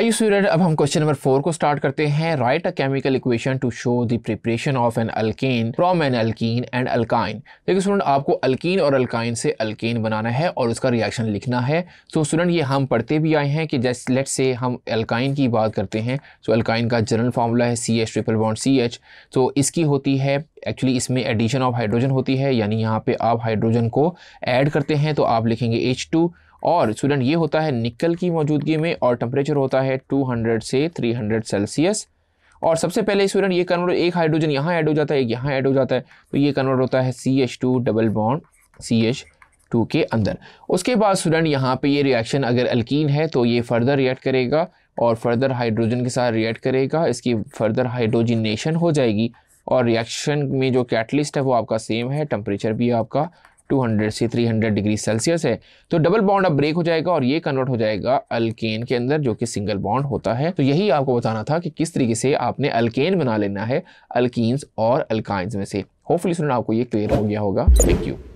you student अब हम question number four को स्टार्ट करते हैं write a chemical equation to show the preparation of an alkane from an alkene and alkyne देखिए student आपको alkene और अल्काइन से अल्केन बनाना है और उसका रिएक्शन लिखना है सो so, स्टूडेंट ये हम पढ़ते भी आए हैं कि जैसे लेट से हम अल्काइन की बात करते हैं सो so, अल्काइन का जनरल फार्मूला है C H triple bond C H तो इसकी होती है एक्चुअली इसमें एडिशन ऑफ हाइड्रोजन होती है यानी यहाँ पे आप हाइड्रोजन को ऐड करते हैं तो आप लिखेंगे एच टू और स्टूडेंट ये होता है निकल की मौजूदगी में और टेम्परेचर होता है 200 से 300 सेल्सियस और सबसे पहले स्टूडेंट ये कन्वर्ट एक हाइड्रोजन यहाँ ऐड हो जाता है एक यहाँ ऐड हो जाता है तो ये कन्वर्ट होता है C H two double bond C H two के अंदर उसके बाद स्टूडेंट यहाँ पे ये रिएक्शन अगर अल्किन है तो ये फर्दर रिएक्ट करेगा और फर्दर हाइड्रोजन के साथ रिएक्ट करेगा इसकी फर्दर हाइड्रोजिनेशन हो जाएगी और रिएक्शन में जो कैटलिस्ट है वो आपका सेम है टेम्परेचर भी आपका 200 से 300 डिग्री सेल्सियस है तो डबल बॉन्ड अब ब्रेक हो जाएगा और ये कन्वर्ट हो जाएगा अल्केन के अंदर जो कि सिंगल बॉन्ड होता है तो यही आपको बताना था कि किस तरीके से आपने अल्केन बना लेना है अल्किस और अल्काइंस में से होपफुली सुनना आपको ये क्लियर हो गया होगा थैंक यू